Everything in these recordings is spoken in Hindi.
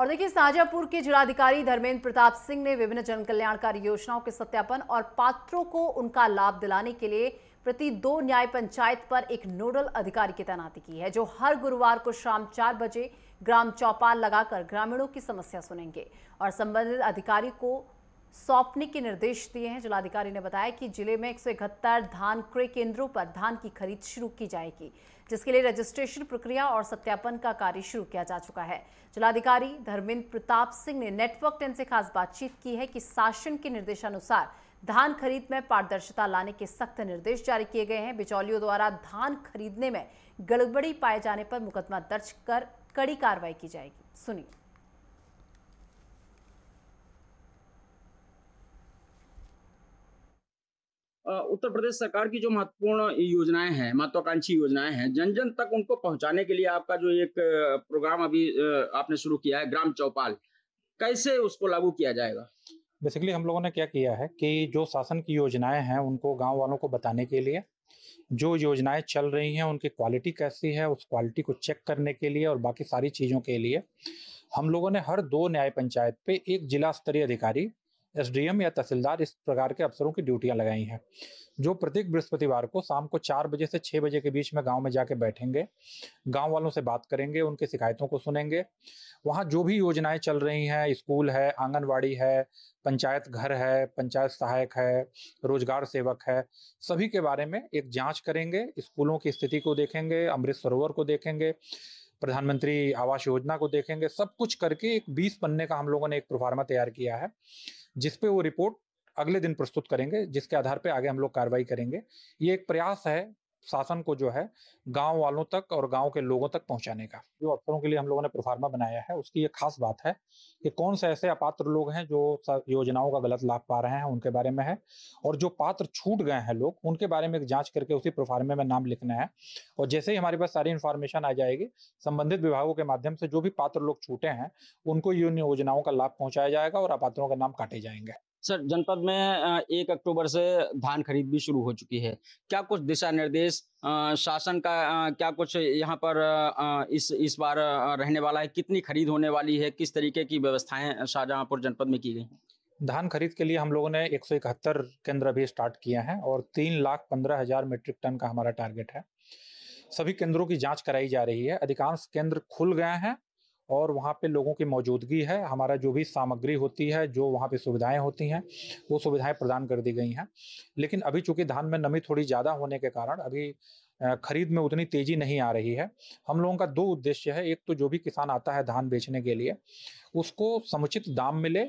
और देखिए साजापुर के जिलाधिकारी धर्मेंद्र प्रताप सिंह ने विभिन्न जन कल्याणकारी योजनाओं के सत्यापन और पात्रों को उनका लाभ दिलाने के लिए प्रति दो न्याय पंचायत पर एक नोडल अधिकारी की तैनाती की है जो हर गुरुवार को शाम चार बजे ग्राम चौपाल लगाकर ग्रामीणों की समस्या सुनेंगे और संबंधित अधिकारी को सौंपने के निर्देश दिए हैं जिलाधिकारी ने बताया कि जिले में एक धान क्रय केंद्रों पर धान की खरीद शुरू की जाएगी जिसके लिए रजिस्ट्रेशन प्रक्रिया और सत्यापन का कार्य शुरू किया जा चुका है जिलाधिकारी धर्मेंद्र प्रताप सिंह ने नेटवर्क टेन से खास बातचीत की है कि शासन के निर्देशानुसार धान खरीद में पारदर्शिता लाने के सख्त निर्देश जारी किए गए हैं बिचौलियों द्वारा धान खरीदने में गड़बड़ी पाए जाने पर मुकदमा दर्ज कर कड़ी कार्रवाई की जाएगी सुनिए उत्तर प्रदेश सरकार की जो महत्वपूर्ण योजनाएं हैं महत्वाकांक्षी योजनाएं हैं जन जन तक उनको पहुंचाने के लिए आपका जो एक प्रोग्राम अभी आपने शुरू किया है ग्राम चौपाल कैसे उसको लागू किया जाएगा बेसिकली हम लोगों ने क्या किया है कि जो शासन की योजनाएं हैं उनको गांव वालों को बताने के लिए जो योजनाएं चल रही हैं उनकी क्वालिटी कैसी है उस क्वालिटी को चेक करने के लिए और बाकी सारी चीज़ों के लिए हम लोगों ने हर दो न्याय पंचायत पे एक जिला स्तरीय अधिकारी एसडीएम या तहसीलदार इस प्रकार के अफसरों की ड्यूटियां लगाई हैं जो प्रत्येक बृहस्पतिवार को शाम को चार बजे से छः बजे के बीच में गांव में जाके बैठेंगे गांव वालों से बात करेंगे उनकी शिकायतों को सुनेंगे वहाँ जो भी योजनाएं चल रही हैं स्कूल है आंगनवाड़ी है पंचायत घर है पंचायत सहायक है रोजगार सेवक है सभी के बारे में एक जाँच करेंगे स्कूलों की स्थिति को देखेंगे अमृत सरोवर को देखेंगे प्रधानमंत्री आवास योजना को देखेंगे सब कुछ करके एक बीस पन्ने का हम लोगों ने एक प्रोफार्मा तैयार किया है जिसपे वो रिपोर्ट अगले दिन प्रस्तुत करेंगे जिसके आधार पर आगे हम लोग कार्रवाई करेंगे ये एक प्रयास है शासन को जो है गांव वालों तक और गांव के लोगों तक पहुंचाने का जो अफसरों के लिए हम लोगों ने प्रोफार्मा बनाया है उसकी ये खास बात है कि कौन से ऐसे अपात्र लोग हैं जो योजनाओं का गलत लाभ पा रहे हैं उनके बारे में है और जो पात्र छूट गए हैं लोग उनके बारे में एक जांच करके उसी प्रोफार्मे में नाम लिखना है और जैसे ही हमारे पास सारी इन्फॉर्मेशन आ जाएगी संबंधित विभागों के माध्यम से जो भी पात्र लोग छूटे हैं उनको योजनाओं का लाभ पहुंचाया जाएगा और अपात्रों का नाम काटे जाएंगे सर जनपद में एक अक्टूबर से धान खरीद भी शुरू हो चुकी है क्या कुछ दिशा निर्देश शासन का क्या कुछ यहाँ पर इस इस बार रहने वाला है कितनी खरीद होने वाली है किस तरीके की व्यवस्थाएं शाहजहांपुर जनपद में की गई धान खरीद के लिए हम लोगों ने एक केंद्र अभी स्टार्ट किया है और तीन लाख पंद्रह हजार मीट्रिक टन का हमारा टारगेट है सभी केंद्रों की जांच कराई जा रही है अधिकांश केंद्र खुल गए हैं और वहाँ पे लोगों की मौजूदगी है हमारा जो भी सामग्री होती है जो वहाँ पे सुविधाएं होती हैं वो सुविधाएं प्रदान कर दी गई हैं लेकिन अभी चूंकि धान में नमी थोड़ी ज़्यादा होने के कारण अभी खरीद में उतनी तेजी नहीं आ रही है हम लोगों का दो उद्देश्य है एक तो जो भी किसान आता है धान बेचने के लिए उसको समुचित दाम मिले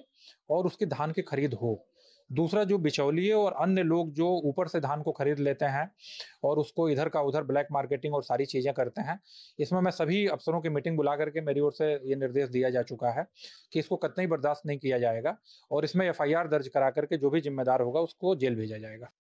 और उसके धान की खरीद हो दूसरा जो बिचौलिए और अन्य लोग जो ऊपर से धान को खरीद लेते हैं और उसको इधर का उधर ब्लैक मार्केटिंग और सारी चीज़ें करते हैं इसमें मैं सभी अफसरों की मीटिंग बुला करके मेरी ओर से ये निर्देश दिया जा चुका है कि इसको कतई बर्दाश्त नहीं किया जाएगा और इसमें एफ दर्ज करा करके जो भी जिम्मेदार होगा उसको जेल भेजा जाएगा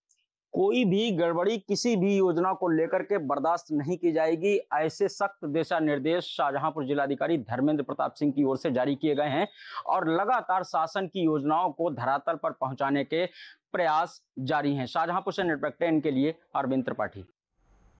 कोई भी गड़बड़ी किसी भी योजना को लेकर के बर्दाश्त नहीं की जाएगी ऐसे सख्त दिशा निर्देश शाहजहांपुर जिलाधिकारी धर्मेंद्र प्रताप सिंह की ओर से जारी किए गए हैं और लगातार शासन की योजनाओं को धरातल पर पहुंचाने के प्रयास जारी हैं शाहजहांपुर से नेटवर्क टेन के लिए अरविंद त्रिपाठी